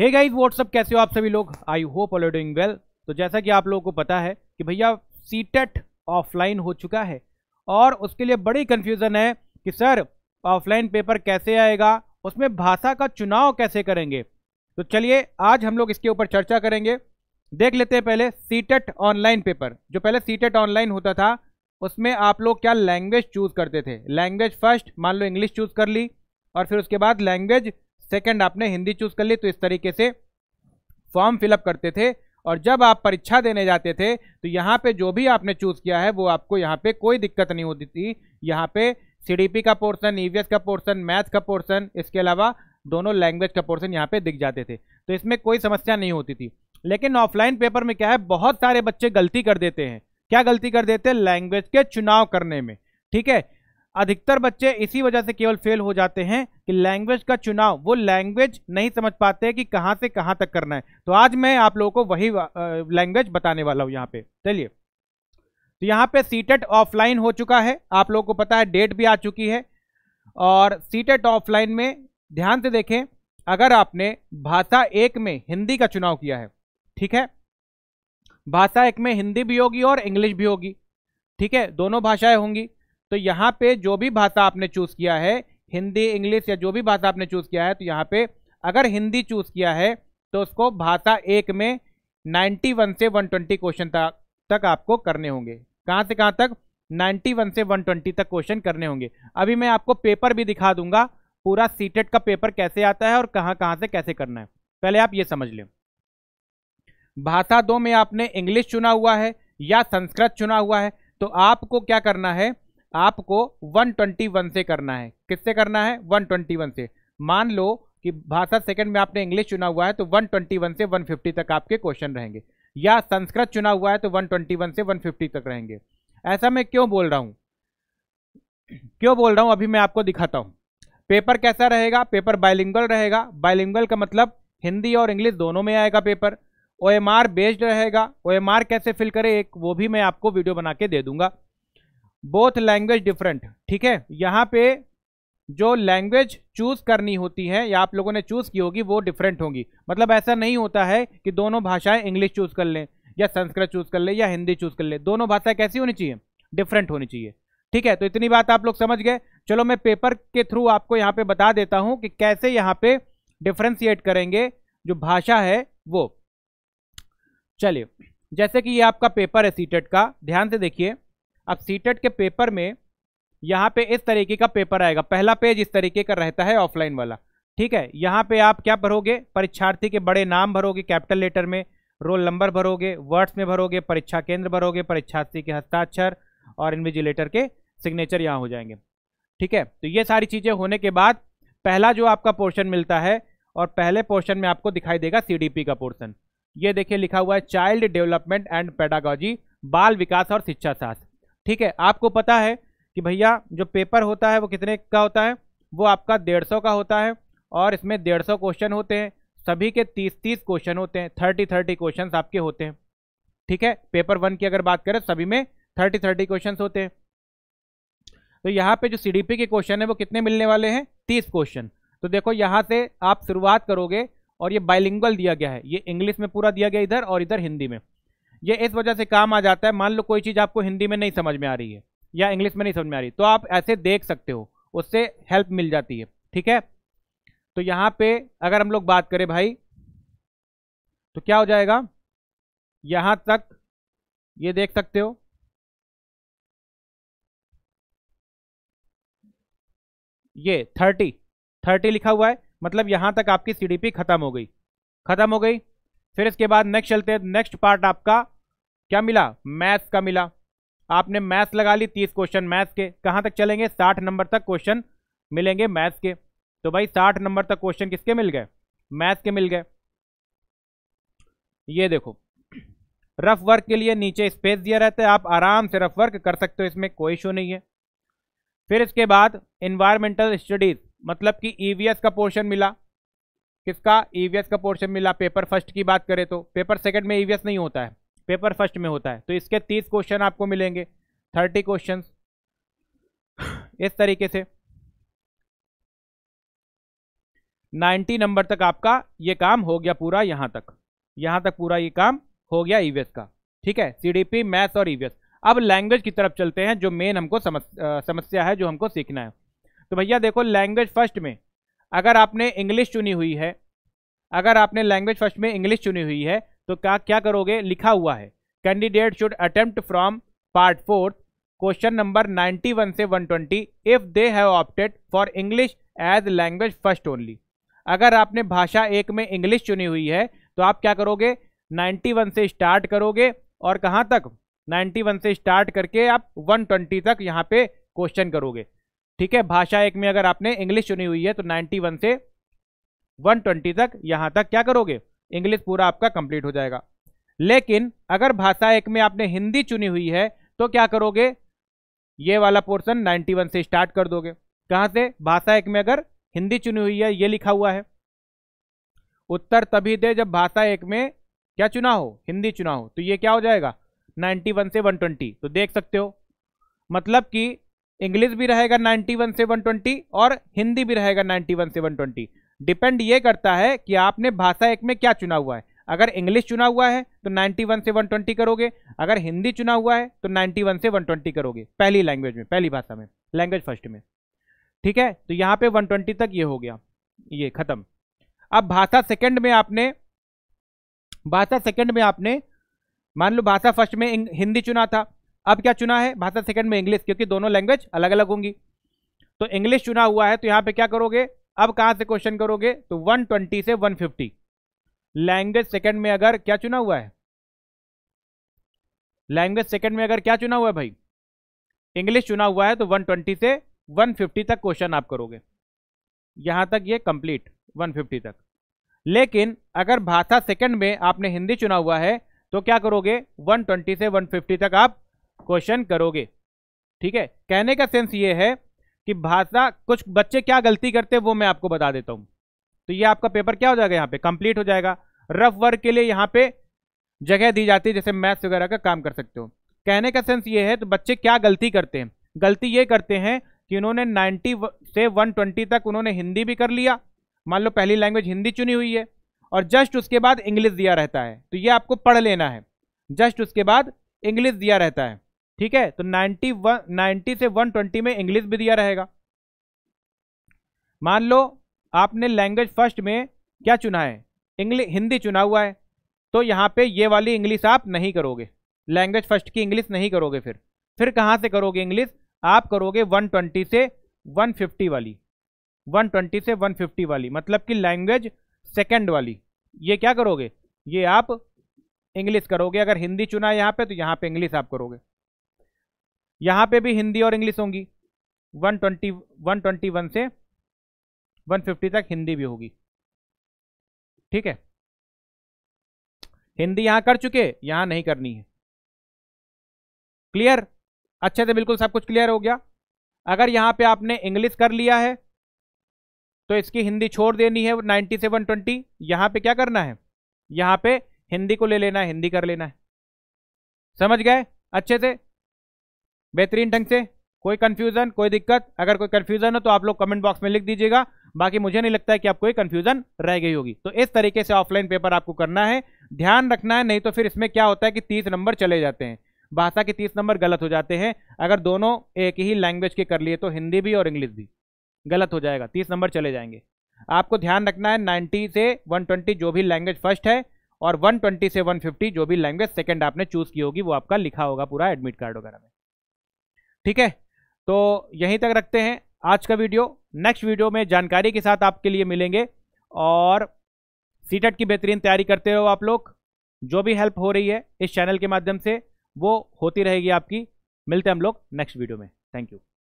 hey guys what's up कैसे हो आप सभी लोग I hope all doing well तो जैसा कि आप लोगों को पता है कि भैया सीटेट ऑफलाइन e हो चुका है और उसके लिए बड़ी कन्फ्यूज़न है कि सर ऑफलाइन पेपर कैसे आएगा उसमें भाषा का चुनाव कैसे करेंगे तो चलिए आज हम लोग इसके ऊपर चर्चा करेंगे देख लेते हैं पहले सीटेट ऑनलाइन पेपर जो पहले सीटेट ऑनलाइन e होता था उसमें आप लोग क्या लैंग्वेज चूज़ करते थे लैंग्वेज फर्स्ट मान लो इंग्लिश चूज़ कर ली और फिर उसके बाद लैंग्वेज सेकंड आपने हिंदी चूज कर ली तो इस तरीके से फॉर्म फिलअप करते थे और जब आप परीक्षा देने जाते थे तो यहाँ पे जो भी आपने चूज़ किया है वो आपको यहाँ पे कोई दिक्कत नहीं होती थी यहाँ पे सी का पोर्सन ई e का पोर्सन मैथ का पोर्सन इसके अलावा दोनों लैंग्वेज का पोर्सन यहाँ पे दिख जाते थे तो इसमें कोई समस्या नहीं होती थी लेकिन ऑफलाइन पेपर में क्या है बहुत सारे बच्चे गलती कर देते हैं क्या गलती कर देते हैं लैंग्वेज के चुनाव करने में ठीक है अधिकतर बच्चे इसी वजह से केवल फेल हो जाते हैं कि लैंग्वेज का चुनाव वो लैंग्वेज नहीं समझ पाते कि कहां से कहां तक करना है तो आज मैं आप लोगों को वही लैंग्वेज बताने वाला हूं यहां पे चलिए तो यहां पे सीटेट ऑफलाइन हो चुका है आप लोगों को पता है डेट भी आ चुकी है और सीटेट ऑफलाइन में ध्यान से देखें अगर आपने भाषा एक में हिंदी का चुनाव किया है ठीक है भाषा एक में हिंदी भी होगी और इंग्लिश भी होगी ठीक है दोनों भाषाएं होंगी तो यहाँ पे जो भी भाषा आपने चूज़ किया है हिंदी इंग्लिश या जो भी भाषा आपने चूज़ किया है तो यहाँ पे अगर हिंदी चूज़ किया है तो उसको भाषा एक में वन से वन ट्वेंटी क्वेश्चन तक आपको करने होंगे कहाँ से कहाँ तक वन से वन ट्वेंटी तक क्वेश्चन करने होंगे अभी मैं आपको पेपर भी दिखा दूंगा पूरा सीटेट का पेपर कैसे आता है और कहाँ कहाँ से कैसे करना है पहले आप ये समझ लें भाषा दो में आपने इंग्लिश चुना हुआ है या संस्कृत चुना हुआ है तो आपको क्या करना है आपको 121 से करना है किससे करना है 121 से मान लो कि भाषा सेकंड में आपने इंग्लिश चुना हुआ है तो 121 से 150 तक आपके क्वेश्चन रहेंगे या संस्कृत चुना हुआ है तो 121 से 150 तक रहेंगे ऐसा मैं क्यों बोल रहा हूँ क्यों बोल रहा हूँ अभी मैं आपको दिखाता हूँ पेपर कैसा रहेगा पेपर बाइलिंगल रहेगा बाइलिंगल का मतलब हिंदी और इंग्लिश दोनों में आएगा paper O M R based रहेगा ओ एम आर कैसे फिल करें एक वो भी मैं आपको वीडियो बना के दे दूंगा बोथ लैंग्वेज डिफरेंट ठीक है यहाँ पे जो लैंग्वेज चूज करनी होती है या आप लोगों ने चूज की होगी वो डिफरेंट होंगी मतलब ऐसा नहीं होता है कि दोनों भाषाएं इंग्लिश चूज कर लें या संस्कृत चूज कर लें या हिंदी चूज कर लें दोनों भाषाएं कैसी होनी चाहिए डिफरेंट होनी चाहिए ठीक है तो इतनी बात आप लोग समझ गए चलो मैं पेपर के थ्रू आपको यहाँ पे बता देता हूँ कि कैसे यहाँ पे डिफ्रेंशिएट करेंगे जो भाषा है वो चलिए जैसे कि ये आपका पेपर है सीटेट का ध्यान से देखिए अब सीटेट के पेपर में यहाँ पे इस तरीके का पेपर आएगा पहला पेज इस तरीके का रहता है ऑफलाइन वाला ठीक है यहाँ पे आप क्या भरोगे परीक्षार्थी के बड़े नाम भरोगे कैपिटल लेटर में रोल नंबर भरोगे वर्ड्स में भरोगे परीक्षा केंद्र भरोगे परीक्षार्थी के हस्ताक्षर और इन्विजिलेटर के सिग्नेचर यहाँ हो जाएंगे ठीक है तो ये सारी चीज़ें होने के बाद पहला जो आपका पोर्शन मिलता है और पहले पोर्शन में आपको दिखाई देगा सी का पोर्शन ये देखिए लिखा हुआ है चाइल्ड डेवलपमेंट एंड पेडागॉजी बाल विकास और शिक्षा शास्त्र ठीक है आपको पता है कि भैया जो पेपर होता है वो कितने का होता है वो आपका डेढ़ सौ का होता है और इसमें डेढ़ सौ क्वेश्चन होते हैं सभी के तीस तीस क्वेश्चन होते हैं थर्टी थर्टी क्वेश्चन आपके होते हैं ठीक है पेपर वन की अगर बात करें सभी में थर्टी थर्टी क्वेश्चन होते हैं तो यहाँ पे जो सी के क्वेश्चन है वो कितने मिलने वाले हैं तीस क्वेश्चन तो देखो यहाँ से आप शुरुआत करोगे और ये बाइलिंगल दिया गया है ये इंग्लिश में पूरा दिया गया इधर और इधर हिंदी में ये इस वजह से काम आ जाता है मान लो कोई चीज़ आपको हिंदी में नहीं समझ में आ रही है या इंग्लिश में नहीं समझ में आ रही तो आप ऐसे देख सकते हो उससे हेल्प मिल जाती है ठीक है तो यहाँ पे अगर हम लोग बात करें भाई तो क्या हो जाएगा यहाँ तक ये देख सकते हो ये थर्टी थर्टी लिखा हुआ है मतलब यहाँ तक आपकी सीडीपी खत्म हो गई खत्म हो गई फिर इसके बाद नेक्स्ट चलते हैं नेक्स्ट पार्ट आपका क्या मिला मैथ्स का मिला आपने मैथ्स लगा ली तीस क्वेश्चन मैथ्स के कहाँ तक चलेंगे साठ नंबर तक क्वेश्चन मिलेंगे मैथ्स के तो भाई साठ नंबर तक क्वेश्चन किसके मिल गए मैथ्स के मिल गए ये देखो रफ वर्क के लिए नीचे स्पेस दिया रहता है आप आराम से रफ वर्क कर सकते हो इसमें कोई इशू नहीं है फिर इसके बाद इन्वायरमेंटल स्टडीज़ मतलब कि ईवीएस e का पोर्शन मिला किसका ईवीएस e का पोर्शन मिला पेपर फर्स्ट की बात करें तो पेपर सेकंड में ईवीएस e नहीं होता है पेपर फर्स्ट में होता है तो इसके तीस क्वेश्चन आपको मिलेंगे थर्टी क्वेश्चन इस तरीके से नाइन्टी नंबर तक आपका ये काम हो गया पूरा यहाँ तक यहाँ तक पूरा ये काम हो गया ईवीएस e का ठीक है सीडीपी मैथ्स और ईवीएस e अब लैंग्वेज की तरफ चलते हैं जो मेन हमको समस्या है जो हमको सीखना है तो भैया देखो लैंग्वेज फर्स्ट में अगर आपने इंग्लिश चुनी हुई है अगर आपने लैंग्वेज फर्स्ट में इंग्लिश चुनी हुई है तो क्या क्या करोगे लिखा हुआ है candidate should attempt from part fourth question number 91 से 120 if they have opted for English as language first only अगर आपने भाषा एक में इंग्लिश चुनी हुई है तो आप क्या करोगे 91 से स्टार्ट करोगे और कहाँ तक 91 से स्टार्ट करके आप 120 तक यहाँ पे क्वेश्चन करोगे ठीक है भाषा एक में अगर आपने इंग्लिश चुनी हुई है तो 91 से 120 तक यहाँ तक क्या करोगे इंग्लिश पूरा आपका कंप्लीट हो जाएगा लेकिन अगर भाषा एक में आपने हिंदी चुनी हुई है तो क्या करोगे ये वाला पोर्सन 91 से स्टार्ट कर दोगे कहाँ से भाषा एक में अगर हिंदी चुनी हुई है ये लिखा हुआ है उत्तर तभी दे जब भाषा एक में क्या चुना हो हिंदी चुना हो तो ये क्या हो जाएगा 91 से 120 तो देख सकते हो मतलब कि इंग्लिश भी रहेगा 91 से 120 और हिंदी भी रहेगा 91 से 120 डिपेंड ये करता है कि आपने भाषा एक में क्या चुना हुआ है अगर इंग्लिश चुना हुआ है तो 91 से 120 करोगे अगर हिंदी चुना हुआ है तो 91 से 120 करोगे पहली लैंग्वेज में पहली भाषा में लैंग्वेज फर्स्ट में ठीक है तो यहाँ पे 120 तक ये हो गया ये खत्म अब भाषा सेकंड में आपने भाषा सेकंड में आपने मान लो भाषा फर्स्ट में हिंदी चुना था अब क्या चुना है भाषा सेकंड में इंग्लिश क्योंकि दोनों लैंग्वेज अलग अलग होंगी तो इंग्लिश चुना हुआ है तो यहाँ पे क्या करोगे अब कहाँ से क्वेश्चन करोगे तो 120 से 150 लैंग्वेज सेकंड में अगर क्या चुना हुआ है लैंग्वेज सेकंड में अगर क्या चुना हुआ है भाई इंग्लिश चुना हुआ है तो 120 से 150 तक क्वेश्चन आप करोगे यहाँ तक ये कंप्लीट 150 तक लेकिन अगर भाषा सेकंड में आपने हिंदी चुना हुआ है तो क्या करोगे 120 से 150 तक आप क्वेश्चन करोगे ठीक है कहने का सेंस ये है कि भाषा कुछ बच्चे क्या गलती करते हैं वो मैं आपको बता देता हूँ तो ये आपका पेपर क्या हो जाएगा यहाँ पे कंप्लीट हो जाएगा रफ वर्क के लिए यहाँ पे जगह दी जाती है जैसे मैथ्स वगैरह का काम कर सकते हो कहने का सेंस ये है तो बच्चे क्या गलती करते हैं गलती ये करते हैं कि उन्होंने 90 से 120 तक उन्होंने हिंदी भी कर लिया मान लो पहली लैंग्वेज हिंदी चुनी हुई है और जस्ट उसके बाद इंग्लिश दिया रहता है तो ये आपको पढ़ लेना है जस्ट उसके बाद इंग्लिश दिया रहता है ठीक है तो 91 90 से 120 में इंग्लिश भी दिया रहेगा मान लो आपने लैंग्वेज फर्स्ट में क्या चुना है इंग्लिश हिंदी चुना हुआ है तो यहाँ पे ये वाली इंग्लिश आप नहीं करोगे लैंग्वेज फर्स्ट की इंग्लिश नहीं करोगे फिर फिर कहाँ से करोगे इंग्लिश आप करोगे 120 से 150 वाली 120 से 150 वाली मतलब कि लैंग्वेज सेकेंड वाली ये क्या करोगे ये आप इंग्लिश करोगे अगर हिंदी चुना है यहाँ पर तो यहाँ पर इंग्लिश आप करोगे यहाँ पे भी हिंदी और इंग्लिश होंगी 120 121 से 150 तक हिंदी भी होगी ठीक है हिंदी यहाँ कर चुके यहाँ नहीं करनी है क्लियर अच्छे से बिल्कुल सब कुछ क्लियर हो गया अगर यहाँ पे आपने इंग्लिश कर लिया है तो इसकी हिंदी छोड़ देनी है 90 से 120 ट्वेंटी यहाँ पर क्या करना है यहाँ पे हिंदी को ले लेना है हिंदी कर लेना है समझ गए अच्छे से बेहतरीन ढंग से कोई कन्फ्यूजन कोई दिक्कत अगर कोई कन्फ्यूजन हो तो आप लोग कमेंट बॉक्स में लिख दीजिएगा बाकी मुझे नहीं लगता है कि आपको कन्फ्यूजन रह गई होगी तो इस तरीके से ऑफलाइन पेपर आपको करना है ध्यान रखना है नहीं तो फिर इसमें क्या होता है कि तीस नंबर चले जाते हैं भाषा के तीस नंबर गलत हो जाते हैं अगर दोनों एक ही लैंग्वेज के कर लिए तो हिंदी भी और इंग्लिश भी गलत हो जाएगा तीस नंबर चले जाएंगे आपको ध्यान रखना है नाइन्टी से वन ट्वेंटी जो भी लैंग्वेज फर्स्ट है और वन ट्वेंटी से वन फिफ्टी जो भी लैंग्वेज सेकेंड आपने चूज़ की होगी वो आपका लिखा होगा पूरा एडमिट कार्ड वगैरह में ठीक है तो यहीं तक रखते हैं आज का वीडियो नेक्स्ट वीडियो में जानकारी के साथ आपके लिए मिलेंगे और सीटेट e की बेहतरीन तैयारी करते हो आप लोग जो भी हेल्प हो रही है इस चैनल के माध्यम से वो होती रहेगी आपकी मिलते हैं हम लोग नेक्स्ट वीडियो में थैंक यू